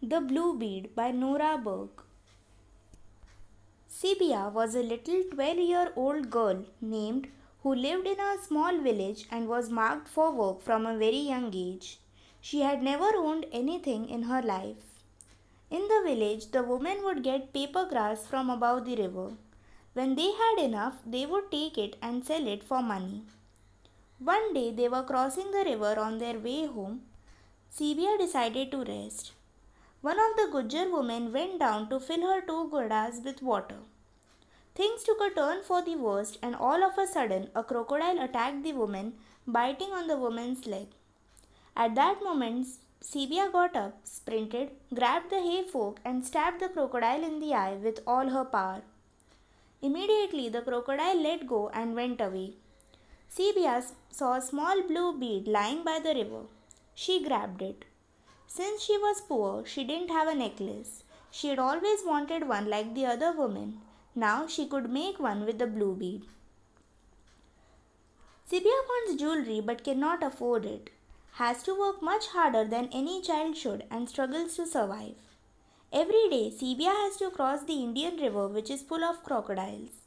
The Blue Bead by Nora Burke. Sibia was a little 12 year old girl named who lived in a small village and was marked for work from a very young age. She had never owned anything in her life. In the village, the women would get paper grass from above the river. When they had enough, they would take it and sell it for money. One day, they were crossing the river on their way home. Sibia decided to rest. One of the Gujjar women went down to fill her two gurdas with water. Things took a turn for the worst, and all of a sudden, a crocodile attacked the woman, biting on the woman's leg. At that moment, Sibia got up, sprinted, grabbed the hay fork, and stabbed the crocodile in the eye with all her power. Immediately, the crocodile let go and went away. Sibia saw a small blue bead lying by the river. She grabbed it. Since she was poor, she didn't have a necklace. She had always wanted one like the other women. Now she could make one with the blue bead. Sibya wants jewelry but cannot afford it. Has to work much harder than any child should and struggles to survive. Every day, Sibya has to cross the Indian River which is full of crocodiles.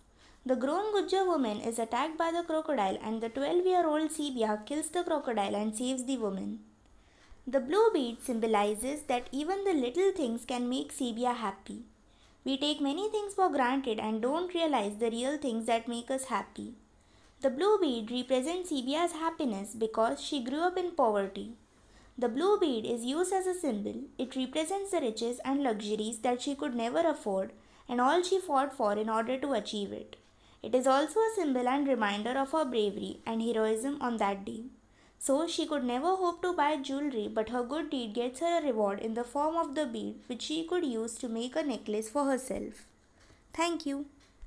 The grown Gujjar woman is attacked by the crocodile and the 12-year-old Sibya kills the crocodile and saves the woman. The blue bead symbolizes that even the little things can make Sebia happy. We take many things for granted and don't realize the real things that make us happy. The blue bead represents Sebia's happiness because she grew up in poverty. The blue bead is used as a symbol. It represents the riches and luxuries that she could never afford and all she fought for in order to achieve it. It is also a symbol and reminder of her bravery and heroism on that day. So she could never hope to buy jewelry, but her good deed gets her a reward in the form of the bead which she could use to make a necklace for herself. Thank you.